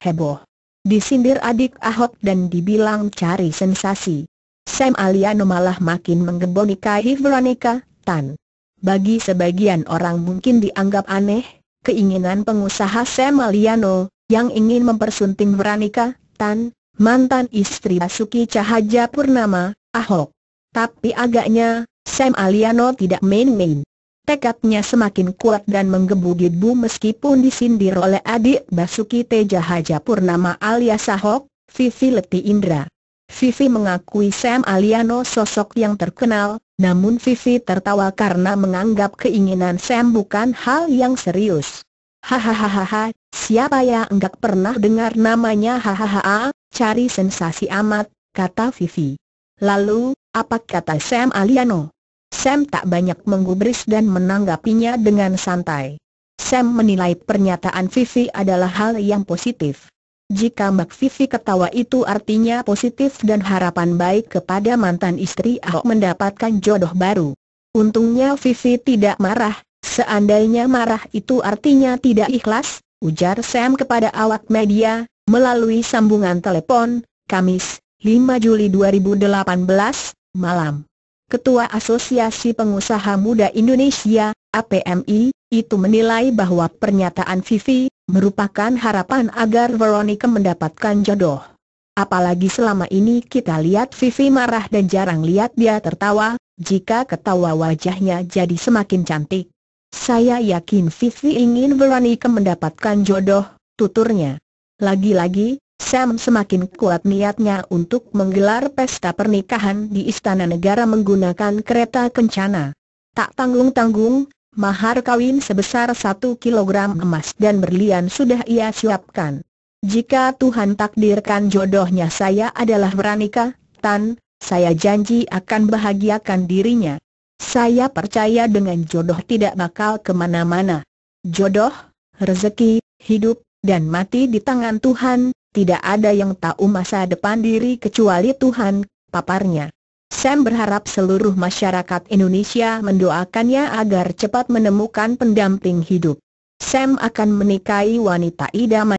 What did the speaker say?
heboh. Disindir adik Ahok dan dibilang cari sensasi. Sam Aliano malah makin menggembolikahi Veronica, Tan. Bagi sebagian orang mungkin dianggap aneh, keinginan pengusaha Sam Aliano, yang ingin mempersunting Veronica, Tan, mantan istri Basuki Cahaja Purnama, Ahok. Tapi agaknya, Sam Aliano tidak main-main. Tekadnya semakin kuat dan menggebu-gebu meskipun disindir oleh adik Basuki Teja Haja Purnama alias Ahok, Vivi Leti Indra. Vivi mengakui Sam Aliano sosok yang terkenal, namun Vivi tertawa karena menganggap keinginan Sam bukan hal yang serius. Hahaha, siapa ya enggak pernah dengar namanya hahaha, cari sensasi amat, kata Vivi. Lalu, apa kata Sam Aliano? Sam tak banyak menggubris dan menanggapinya dengan santai. Sam menilai pernyataan Vivi adalah hal yang positif. Jika Mbak Vivi ketawa itu artinya positif dan harapan baik kepada mantan istri Ahok mendapatkan jodoh baru. Untungnya Vivi tidak marah, seandainya marah itu artinya tidak ikhlas, ujar Sam kepada awak media, melalui sambungan telepon, Kamis, 5 Juli 2018, malam. Ketua Asosiasi Pengusaha Muda Indonesia, APMI, itu menilai bahwa pernyataan Vivi merupakan harapan agar Veronica mendapatkan jodoh. Apalagi selama ini kita lihat Vivi marah dan jarang lihat dia tertawa, jika ketawa wajahnya jadi semakin cantik. Saya yakin Vivi ingin Veronica mendapatkan jodoh, tuturnya. Lagi-lagi, Sam semakin kuat niatnya untuk menggelar pesta pernikahan di Istana Negara menggunakan kereta kencana. Tak tanggung-tanggung, mahar kawin sebesar satu kilogram emas dan berlian sudah ia siapkan. Jika Tuhan takdirkan jodohnya saya adalah Beranika, Tan, saya janji akan bahagiakan dirinya. Saya percaya dengan jodoh tidak bakal kemana-mana. Jodoh, rezeki, hidup, dan mati di tangan Tuhan, tidak ada yang tahu masa depan diri kecuali Tuhan, paparnya. Sam berharap seluruh masyarakat Indonesia mendoakannya agar cepat menemukan pendamping hidup. Sam akan menikahi wanita idaman.